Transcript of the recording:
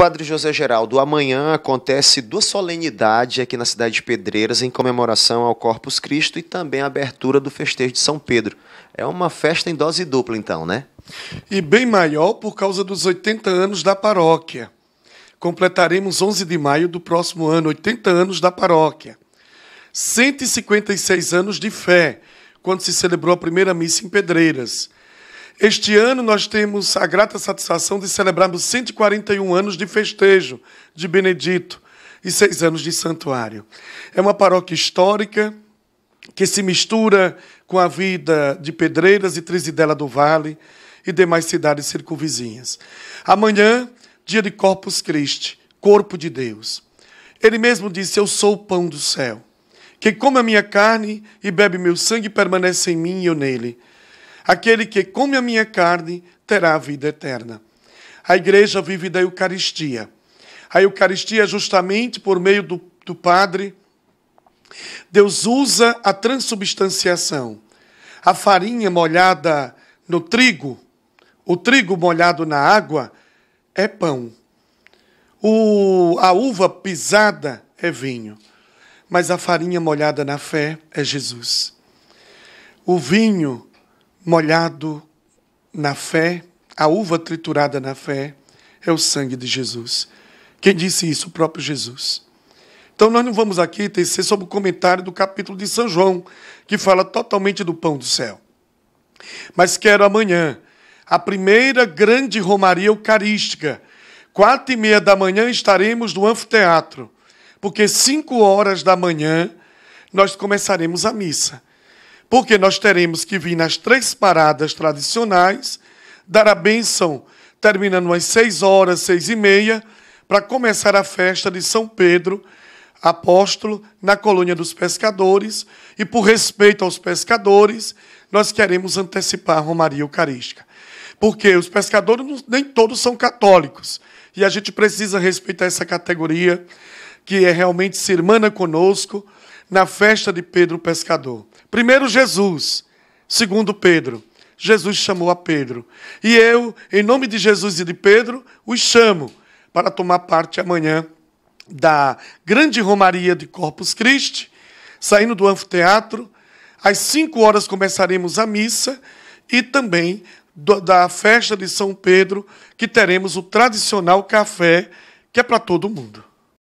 Padre José Geraldo, amanhã acontece duas solenidades aqui na cidade de Pedreiras em comemoração ao Corpus Cristo e também a abertura do festejo de São Pedro. É uma festa em dose dupla, então, né? E bem maior por causa dos 80 anos da paróquia. Completaremos 11 de maio do próximo ano 80 anos da paróquia. 156 anos de fé, quando se celebrou a primeira missa em Pedreiras. Este ano nós temos a grata satisfação de celebrarmos 141 anos de festejo de Benedito e seis anos de santuário. É uma paróquia histórica que se mistura com a vida de Pedreiras e Trizidela do Vale e demais cidades circunvizinhas. Amanhã, dia de Corpus Christi, corpo de Deus. Ele mesmo disse: Eu sou o pão do céu. Quem come a minha carne e bebe meu sangue permanece em mim e eu nele. Aquele que come a minha carne terá a vida eterna. A igreja vive da Eucaristia. A Eucaristia é justamente por meio do, do Padre. Deus usa a transubstanciação. A farinha molhada no trigo, o trigo molhado na água, é pão. O, a uva pisada é vinho. Mas a farinha molhada na fé é Jesus. O vinho molhado na fé, a uva triturada na fé, é o sangue de Jesus. Quem disse isso? O próprio Jesus. Então, nós não vamos aqui tecer sobre o comentário do capítulo de São João, que fala totalmente do pão do céu. Mas quero amanhã a primeira grande romaria eucarística. Quatro e meia da manhã estaremos no anfiteatro, porque cinco horas da manhã nós começaremos a missa porque nós teremos que vir nas três paradas tradicionais, dar a bênção, terminando às seis horas, seis e meia, para começar a festa de São Pedro, apóstolo, na colônia dos pescadores, e por respeito aos pescadores, nós queremos antecipar a Romaria Eucarística. Porque os pescadores nem todos são católicos, e a gente precisa respeitar essa categoria que é realmente se irmana conosco, na festa de Pedro o pescador. Primeiro, Jesus. Segundo, Pedro. Jesus chamou a Pedro. E eu, em nome de Jesus e de Pedro, os chamo para tomar parte amanhã da grande romaria de Corpus Christi, saindo do anfiteatro. Às 5 horas começaremos a missa e também do, da festa de São Pedro, que teremos o tradicional café, que é para todo mundo.